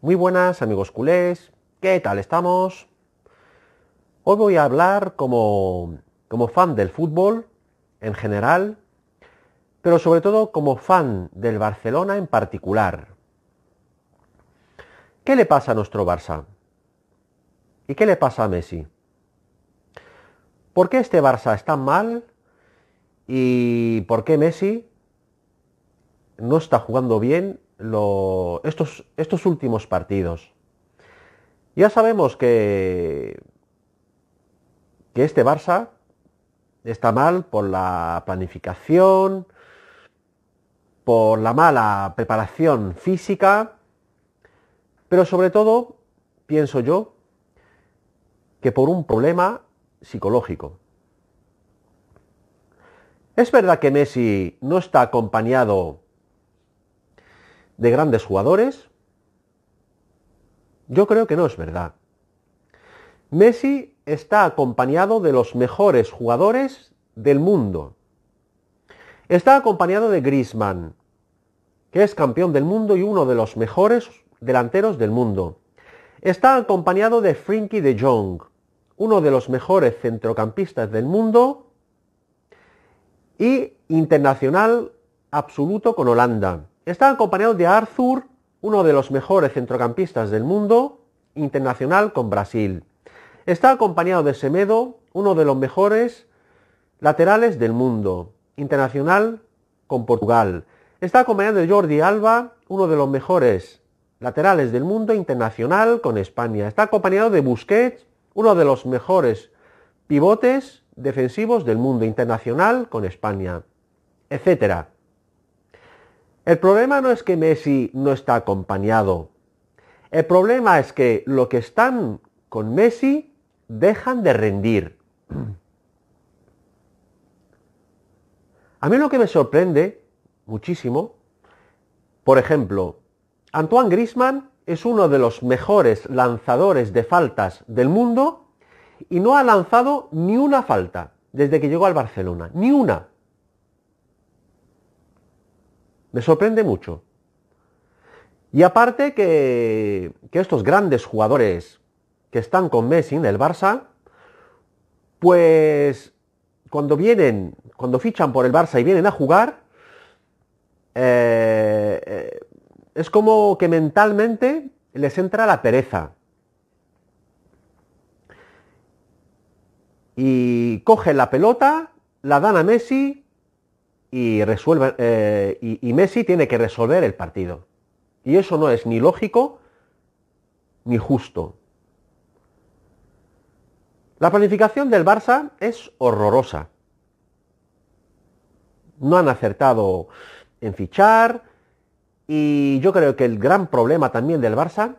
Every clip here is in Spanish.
Muy buenas amigos culés, ¿qué tal estamos? Hoy voy a hablar como, como fan del fútbol en general, pero sobre todo como fan del Barcelona en particular. ¿Qué le pasa a nuestro Barça? ¿Y qué le pasa a Messi? ¿Por qué este Barça está mal? ¿Y por qué Messi no está jugando bien estos, estos últimos partidos. Ya sabemos que, que este Barça está mal por la planificación, por la mala preparación física, pero sobre todo, pienso yo, que por un problema psicológico. Es verdad que Messi no está acompañado de grandes jugadores? Yo creo que no es verdad. Messi está acompañado de los mejores jugadores del mundo. Está acompañado de Griezmann, que es campeón del mundo y uno de los mejores delanteros del mundo. Está acompañado de Frinky de Jong, uno de los mejores centrocampistas del mundo y internacional absoluto con Holanda. Está acompañado de Arthur, uno de los mejores centrocampistas del mundo, internacional con Brasil. Está acompañado de Semedo, uno de los mejores laterales del mundo, internacional con Portugal. Está acompañado de Jordi Alba, uno de los mejores laterales del mundo, internacional con España. Está acompañado de Busquets, uno de los mejores pivotes defensivos del mundo, internacional con España, etcétera. El problema no es que Messi no está acompañado. El problema es que los que están con Messi dejan de rendir. A mí lo que me sorprende muchísimo, por ejemplo, Antoine Grisman es uno de los mejores lanzadores de faltas del mundo y no ha lanzado ni una falta desde que llegó al Barcelona, ni una. Me sorprende mucho. Y aparte que, estos grandes jugadores que están con Messi en el Barça, pues cuando vienen, cuando fichan por el Barça y vienen a jugar, eh, es como que mentalmente les entra la pereza. Y cogen la pelota, la dan a Messi eh, y, y, Messi tiene que resolver el partido. Y eso no es ni lógico ni justo. La planificación del Barça es horrorosa. No han acertado en fichar y yo creo que el gran problema también del Barça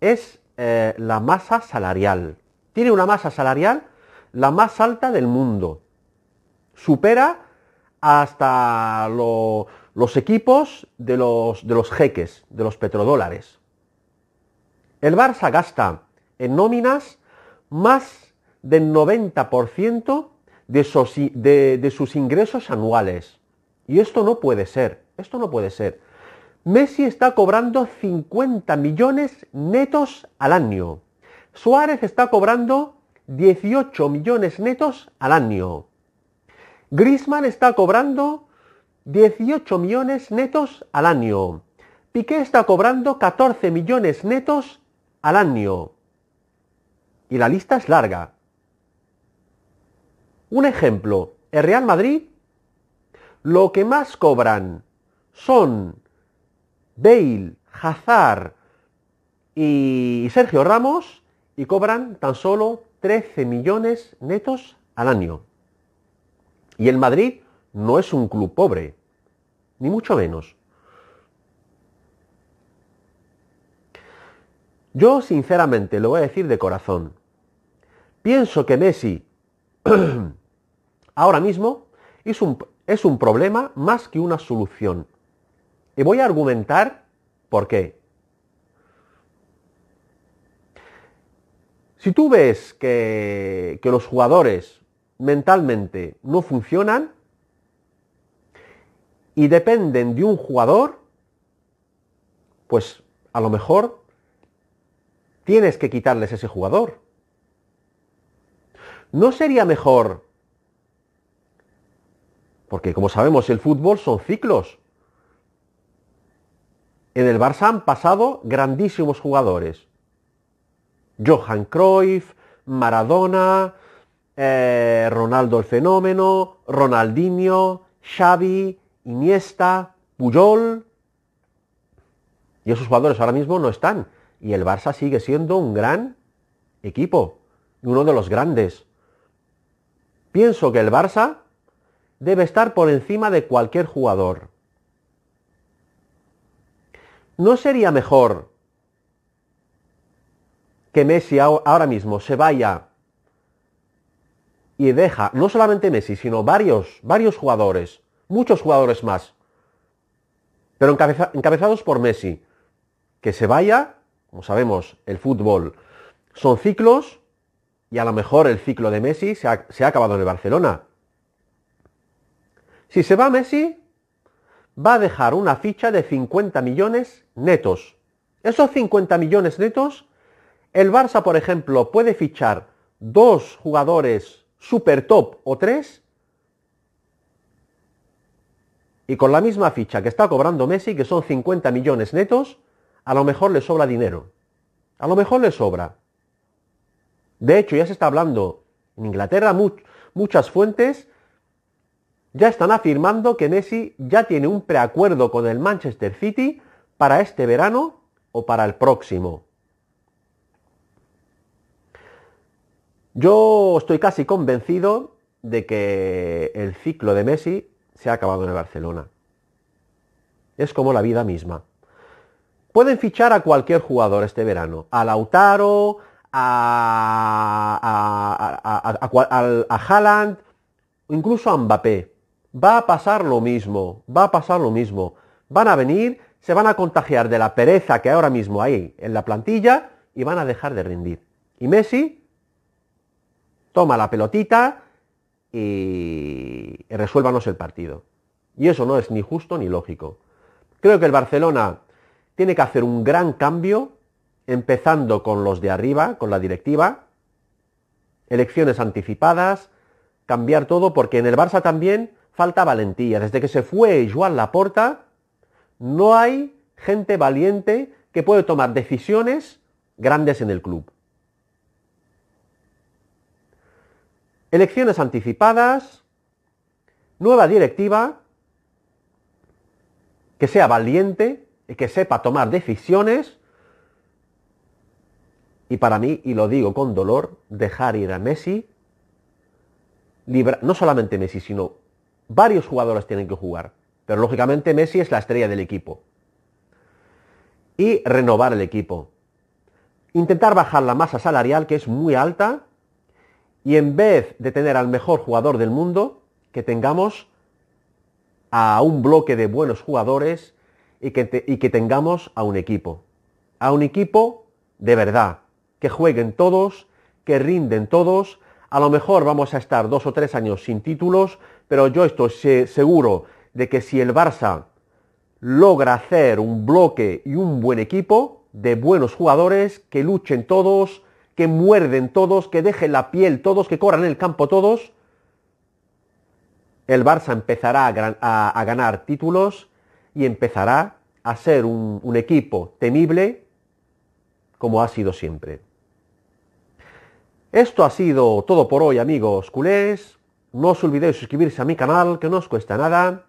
es eh, la masa salarial. Tiene una masa salarial la más alta del mundo. Supera hasta los equipos de los, de los jeques, de los petrodólares. El Barça gasta en nóminas más del 90% de sus ingresos anuales. Y esto no puede ser, esto no puede ser. Messi está cobrando 50 millones netos al año. Suárez está cobrando 18 millones netos al año. Grisman está cobrando 18 millones netos al año. Piqué está cobrando 14 millones netos al año. Y la lista es larga. Un ejemplo, el Real Madrid, lo que más cobran son Bale, Hazard y Sergio Ramos y cobran tan solo 13 millones netos al año. Y el Madrid no es un club pobre, ni mucho menos. Yo sinceramente lo voy a decir de corazón. Pienso que Messi ahora mismo es un, problema más que una solución. Y voy a argumentar por qué. Si tú ves que los jugadores mentalmente no funcionan y dependen de un jugador, pues a lo mejor tienes que quitarles ese jugador. ¿No sería mejor? Porque como sabemos, el fútbol son ciclos. En el Barça han pasado grandísimos jugadores. Johan Cruyff, Maradona, eh, Ronaldo el Fenómeno, Ronaldinho, Xavi, Iniesta, Puyol. Y esos jugadores ahora mismo no están. Y el Barça sigue siendo un gran equipo, uno de los grandes. Pienso que el Barça debe estar por encima de cualquier jugador. ¿No sería mejor que Messi ahora mismo se vaya y deja no solamente Messi, sino varios, varios jugadores, muchos jugadores más, pero encabezados por Messi, que se vaya, como sabemos, el fútbol son ciclos y a lo mejor el ciclo de Messi se ha, se ha acabado en el Barcelona. Si se va Messi, va a dejar una ficha de 50 millones netos. Esos 50 millones netos, el Barça, por ejemplo, puede fichar dos jugadores super top o tres y con la misma ficha que está cobrando Messi, que son 50 millones netos, a lo mejor le sobra dinero. A lo mejor le sobra. De hecho, ya se está hablando en Inglaterra, muchas fuentes ya están afirmando que Messi ya tiene un preacuerdo con el Manchester City para este verano o para el próximo. Yo estoy casi convencido de que el ciclo de Messi se ha acabado en el Barcelona. Es como la vida misma. Pueden fichar a cualquier jugador este verano, a Lautaro, a, a, a, a Haaland, incluso a Mbappé. Va a pasar lo mismo, va a pasar lo mismo. Van a venir, se van a contagiar de la pereza que ahora mismo hay en la plantilla y van a dejar de rendir. Y Messi toma la pelotita y resuélvanos el partido. Y eso no es ni justo ni lógico. Creo que el Barcelona tiene que hacer un gran cambio, empezando con los de arriba, con la directiva, elecciones anticipadas, cambiar todo, porque en el Barça también falta valentía. Desde que se fue Joan Laporta, no hay gente valiente que puede tomar decisiones grandes en el club. Elecciones anticipadas, nueva directiva, que sea valiente y que sepa tomar decisiones. Y para mí, y lo digo con dolor, dejar ir a Messi, libra, no solamente Messi, sino varios jugadores tienen que jugar. Pero lógicamente Messi es la estrella del equipo. Y renovar el equipo. Intentar bajar la masa salarial, que es muy alta, y en vez de tener al mejor jugador del mundo, que tengamos a un bloque de buenos jugadores y que, y que tengamos a un equipo. A un equipo de verdad, que jueguen todos, que rinden todos. A lo mejor vamos a estar dos o tres años sin títulos, pero yo estoy seguro de que si el Barça logra hacer un bloque y un buen equipo de buenos jugadores que luchen todos, que muerden todos, que dejen la piel todos, que corran el campo todos, el Barça empezará a, ganar títulos y empezará a ser un, un equipo temible como ha sido siempre. Esto ha sido todo por hoy amigos culés. No os olvidéis suscribirse a mi canal, que no os cuesta nada.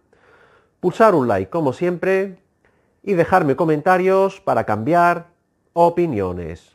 Pulsar un like como siempre. Y dejarme comentarios para cambiar opiniones.